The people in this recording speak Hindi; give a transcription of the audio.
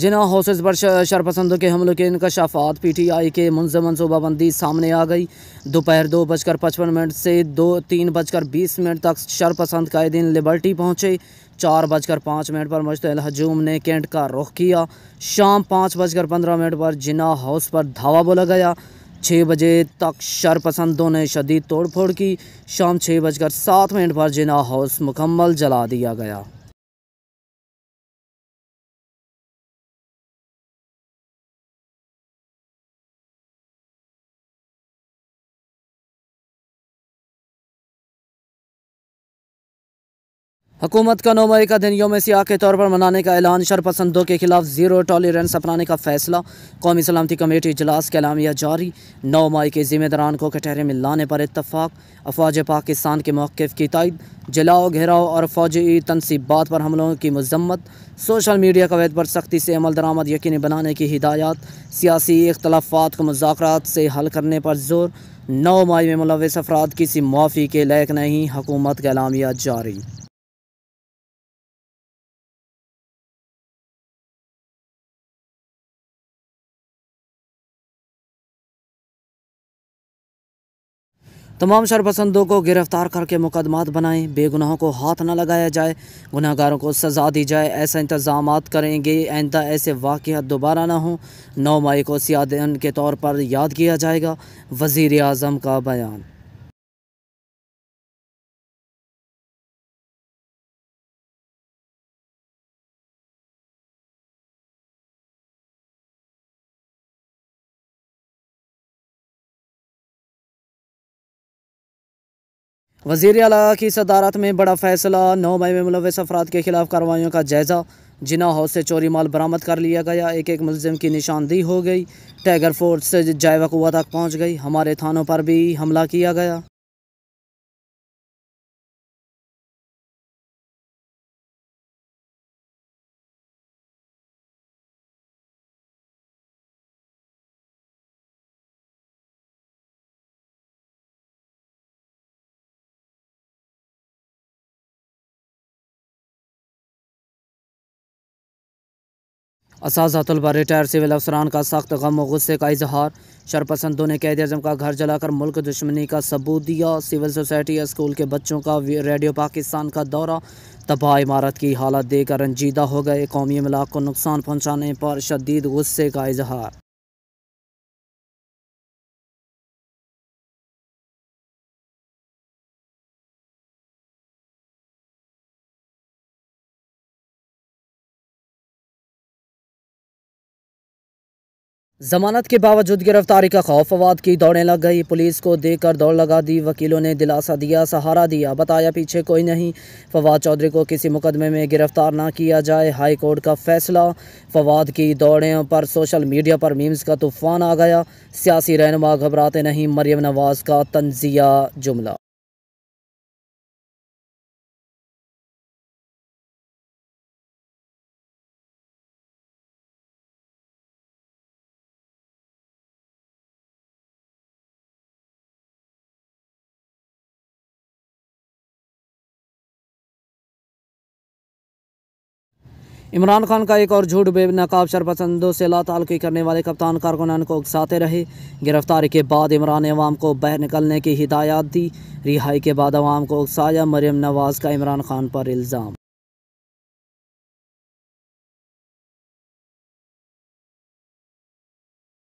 जिना हौसेस पर शरपसंदों के हमलों के इनकशाफात पी टी आई के मुंज मनसूबाबंदी सामने आ गई दोपहर दो, बजकर पचपन मिनट से दो तीन बजकर बीस मिनट तक शरपसंद दिन लिबर्टी पहुँचे चार बजकर पाँच मिनट पर मुश्तल हजूम ने कैंट का रुख किया शाम पाँच बजकर पंद्रह मिनट पर जिना हाउस पर धावा बोला गया छः बजे तक शरपसंदों ने शदीद तोड़ फोड़ की शाम छः बजकर सात मिनट पर जिना हाउस मुकम्मल जला दिया गया हुकूमत का नौ मई का दिन योम सियाह के तौर पर मनाने का ऐलान शरपसंदों के खिलाफ जीरो टॉलरेंस अपनाने का फैसला कौमी सलामती कमेटी इजलास के अलामिया जारी नौ मई के जिम्मेदारान को कटहरे में लाने पर इतफाक़ अफवाज पाकिस्तान के मौक़ की तइद जलाओ घेराव और फौजी तनसीबात पर हमलों की मजम्मत सोशल मीडिया कवैद पर सख्ती से अमल दरामद यकीनी बनाने की हिदायत सियासी इख्तलाफात को मुजाकर से हल करने पर जोर नौ मई में मुलविस अफराद किसी माफ़ी के लायक नहीं हुकूमत का अलामिया जारी तमाम शरपसंदों को गिरफ्तार करके मुकदमात बनाएं बेगुनाहों को हाथ न लगाया जाए गुनाहगारों को सजा दी जाए ऐसा इंतजाम करेंगे आइंदा ऐसे वाक़ दोबारा ना हों नौ मई को सियादन के तौर पर याद किया जाएगा वज़ी अजम का बयान वजीर अला की सदारत में बड़ा फैसला नौ मई में मुलवस अफराद के खिलाफ कार्रवाइयों का जायज़ा जिना हाउस से चोरी माल बरामद कर लिया गया एक एक मुलजिम की निशानदेही हो गई टाइगर फोर्स से जायवा कुआ तक पहुँच गई हमारे थानों पर भी हमला किया गया इसातलबर रिटायर सिविल अफसरान का सख्त गम व गुस्से का इजहार शरपसंदों ने कैद अजम का घर जलाकर मुल्क दुश्मनी का सबूत दिया सिविल सोसाइटी स्कूल के बच्चों का रेडियो पाकिस्तान का दौरा तबाह इमारत की हालत देकर रंजीदा हो गए कौमी अमलाक को नुकसान पहुँचाने पर शदीद गुस्से का इजहार जमानत के बावजूद गिरफ्तारी का खौफ फवाद की दौड़ें लग गई पुलिस को देखकर दौड़ लगा दी वकीलों ने दिलासा दिया सहारा दिया बताया पीछे कोई नहीं फवाद चौधरी को किसी मुकदमे में गिरफ्तार ना किया जाए हाई कोर्ट का फैसला फवाद की दौड़ें पर सोशल मीडिया पर मीम्स का तूफान आ गया सियासी रहनुमा घबराते नहीं मरियम नवाज का तंजिया जुमला इमरान खान का एक और झूठ बेनकाब शरपसंदों से लातालकी करने वाले कप्तान कारकुनान को उकसाते रहे गिरफ्तारी के बाद इमरान अवाम को बाहर निकलने की हिदायत दी रिहाई के बाद अवाम को उकसाया मरियम नवाज़ का इमरान खान पर इल्ज़ाम